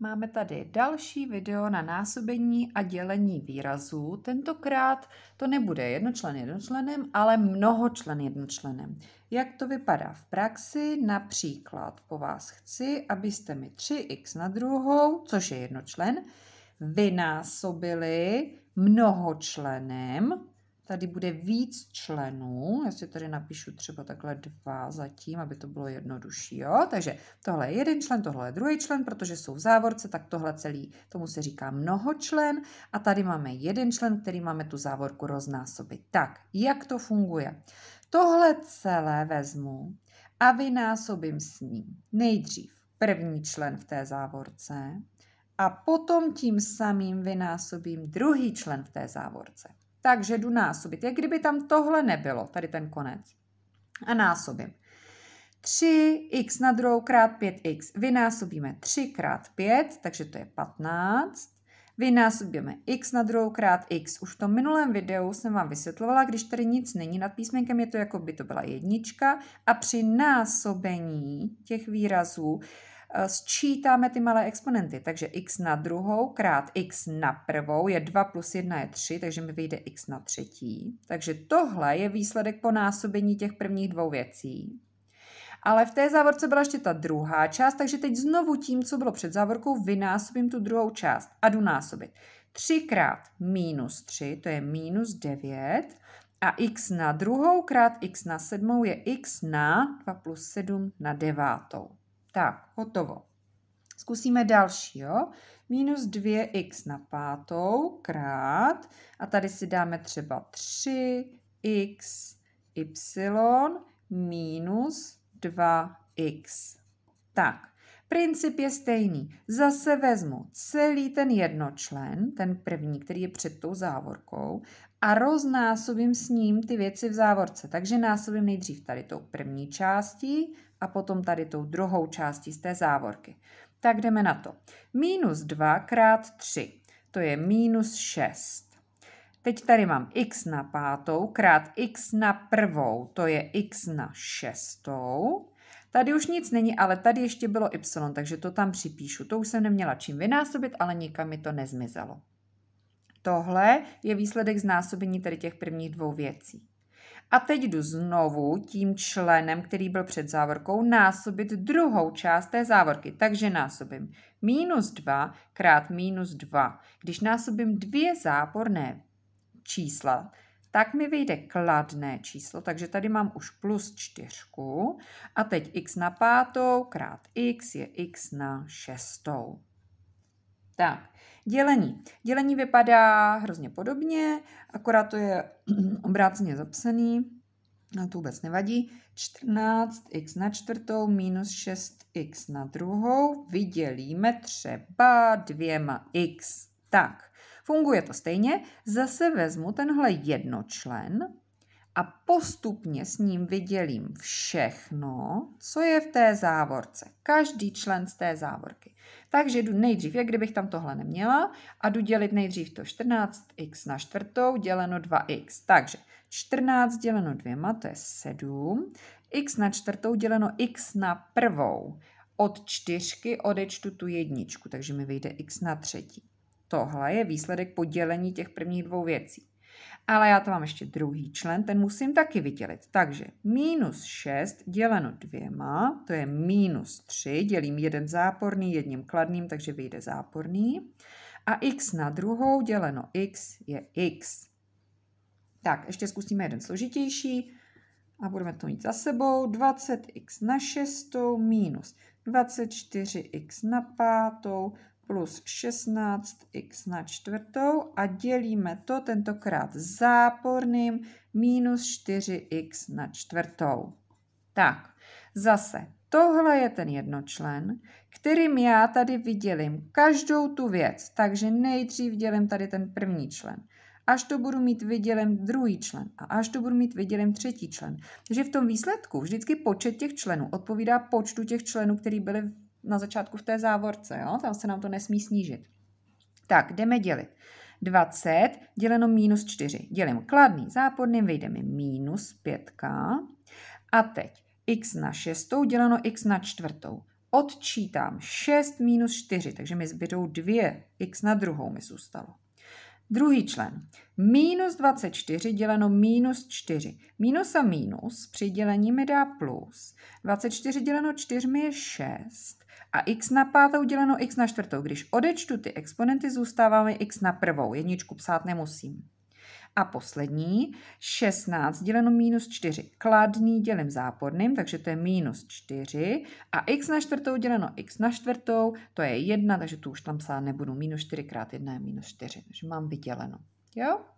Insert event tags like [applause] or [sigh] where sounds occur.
Máme tady další video na násobení a dělení výrazů. Tentokrát to nebude jednočlen jednočlenem, ale mnohočlen jednočlenem. Jak to vypadá v praxi? Například po vás chci, abyste mi 3x na druhou, což je jednočlen, vynásobili mnohočlenem Tady bude víc členů, já si tady napíšu třeba takhle dva zatím, aby to bylo jednodušší, jo? Takže tohle je jeden člen, tohle je druhý člen, protože jsou v závorce, tak tohle celý, tomu se říká mnohočlen a tady máme jeden člen, který máme tu závorku roznásobit. Tak, jak to funguje? Tohle celé vezmu a vynásobím s ním nejdřív první člen v té závorce a potom tím samým vynásobím druhý člen v té závorce. Takže jdu násobit. Jak kdyby tam tohle nebylo, tady ten konec. A násobím. 3x na druhou krát 5x. Vynásobíme 3 krát 5, takže to je 15. Vynásobíme x na druhou krát x. Už v tom minulém videu jsem vám vysvětlovala, když tady nic není nad písmenkem, je to jako by to byla jednička. A při násobení těch výrazů Eh, sčítáme ty malé exponenty. Takže x na druhou krát x na prvou je 2 plus 1 je 3, takže mi vyjde x na třetí. Takže tohle je výsledek po násobení těch prvních dvou věcí. Ale v té závorce byla ještě ta druhá část, takže teď znovu tím, co bylo před závorkou, vynásobím tu druhou část a jdu násobit. 3 krát minus 3, to je minus 9. A x na druhou krát x na sedmou je x na 2 plus 7 na devátou. Tak, hotovo. Zkusíme další, jo? Minus 2x na pátou krát a tady si dáme třeba 3x y minus 2x. Tak, princip je stejný. Zase vezmu celý ten jednočlen, ten první, který je před tou závorkou, a roznásobím s ním ty věci v závorce. Takže násobím nejdřív tady tou první částí, a potom tady tou druhou částí z té závorky. Tak jdeme na to. Minus 2 krát 3, to je minus 6. Teď tady mám x na pátou krát x na prvou, to je x na šestou. Tady už nic není, ale tady ještě bylo y, takže to tam připíšu. To už jsem neměla čím vynásobit, ale nikam mi to nezmizelo. Tohle je výsledek znásobení tady těch prvních dvou věcí. A teď jdu znovu tím členem, který byl před závorkou, násobit druhou část té závorky. Takže násobím minus 2 krát minus 2. Když násobím dvě záporné čísla, tak mi vyjde kladné číslo, takže tady mám už plus čtyřku a teď x na pátou krát x je x na šestou. Tak, dělení. Dělení vypadá hrozně podobně, akorát to je [clears throat] obráceně zapsaný, a to vůbec nevadí. 14x na čtvrtou minus 6x na druhou vydělíme třeba dvěma x. Tak, funguje to stejně. Zase vezmu tenhle jednočlen, a postupně s ním vydělím všechno, co je v té závorce. Každý člen z té závorky. Takže jdu nejdřív, jak kdybych tam tohle neměla, a jdu dělit nejdřív to 14x na čtvrtou děleno 2x. Takže 14 děleno dvěma, to je 7. x na čtvrtou děleno x na prvou. Od čtyřky odečtu tu jedničku, takže mi vyjde x na třetí. Tohle je výsledek podělení těch prvních dvou věcí. Ale já tam mám ještě druhý člen, ten musím taky vydělit. Takže minus 6 děleno dvěma, to je minus 3, dělím jeden záporný jedním kladným, takže vyjde záporný. A x na druhou děleno x je x. Tak, ještě zkusíme jeden složitější a budeme to mít za sebou. 20x na šestou minus 24x na pátou plus 16x na čtvrtou a dělíme to tentokrát záporným minus 4x na čtvrtou. Tak, zase tohle je ten jednočlen, kterým já tady vydělím každou tu věc. Takže nejdřív dělím tady ten první člen. Až to budu mít vydělím druhý člen a až to budu mít vydělím třetí člen. Takže v tom výsledku vždycky počet těch členů odpovídá počtu těch členů, který byly na začátku v té závorce, jo? tam se nám to nesmí snížit. Tak, jdeme dělit. 20 děleno minus 4. Dělím kladný záporným, vyjde mi minus 5. A teď x na šestou děleno x na čtvrtou. Odčítám 6 minus 4, takže mi zbydou 2, x na druhou mi zůstalo. Druhý člen. Minus 24 děleno minus 4. Minus a minus při dělení mi dá plus. 24 děleno 4 je 6. A x na pátou děleno x na čtvrtou. Když odečtu ty exponenty, zůstává mi x na prvou. Jedničku psát nemusím. A poslední, 16 děleno minus 4, kladný dělím záporným, takže to je minus 4. A x na čtvrtou děleno x na čtvrtou, to je 1, takže tu už tam psát nebudu. Minus 4 krát 1 je minus 4, takže mám vyděleno. Jo?